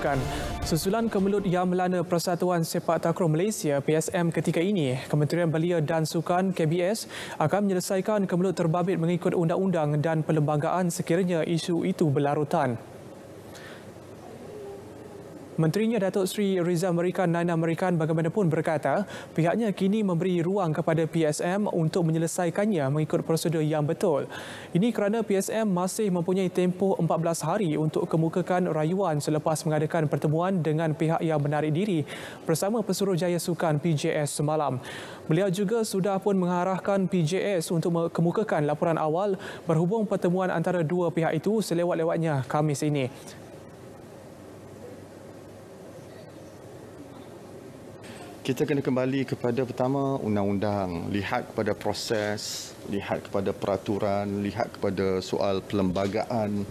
dilakukan. Susulan kemelut yang melanda Persatuan Sepak Takraw Malaysia PSM ketika ini, Kementerian Belia dan Sukan KBS akan menyelesaikan kemelut terbabit mengikut undang-undang dan perlembagaan sekiranya isu itu berlarutan. Menterinya Datuk Seri Riza Merikan Naina Merikan bagaimanapun berkata pihaknya kini memberi ruang kepada PSM untuk menyelesaikannya mengikut prosedur yang betul. Ini kerana PSM masih mempunyai tempoh 14 hari untuk kemukakan rayuan selepas mengadakan pertemuan dengan pihak yang menarik diri bersama Pesuruhjaya Sukan PJS semalam. Beliau juga sudah pun mengarahkan PJS untuk kemukakan laporan awal berhubung pertemuan antara dua pihak itu selewat-lewatnya Khamis ini. kita kena kembali kepada pertama undang-undang lihat kepada proses lihat kepada peraturan lihat kepada soal perlembagaan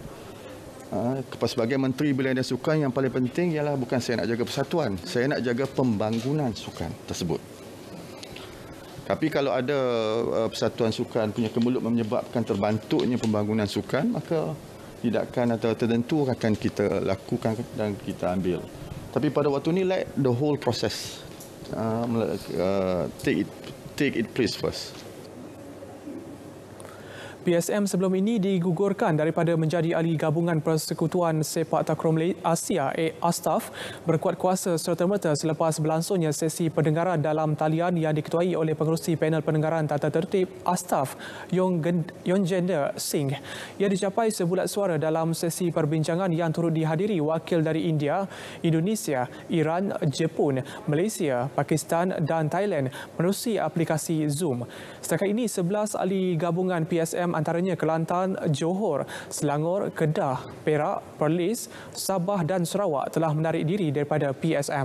ha, sebagai menteri belia dan sukan yang paling penting ialah bukan saya nak jaga persatuan saya nak jaga pembangunan sukan tersebut tapi kalau ada uh, persatuan sukan punya kemelut menyebabkan terbantuknya pembangunan sukan maka tidakkan atau tertentu akan kita lakukan dan kita ambil tapi pada waktu ni like the whole process Um, uh, take it, take it place first. PSM sebelum ini digugurkan daripada menjadi ahli gabungan Persekutuan Sepak Takraw Asia ASTAF berkuat kuasa serta merta selepas berlangsungnya sesi pendengaran dalam talian yang diketuai oleh pengerusi panel pendengaran tata tertib ASTAF Yong, Yong Gender Singh. Ia dicapai sebulat suara dalam sesi perbincangan yang turut dihadiri wakil dari India, Indonesia, Iran, Jepun, Malaysia, Pakistan dan Thailand melalui aplikasi Zoom. Setakat ini, 11 ahli gabungan PSM UMKM antaranya Kelantan, Johor, Selangor, Kedah, Perak, Perlis, Sabah dan Sarawak telah menarik diri daripada PSM.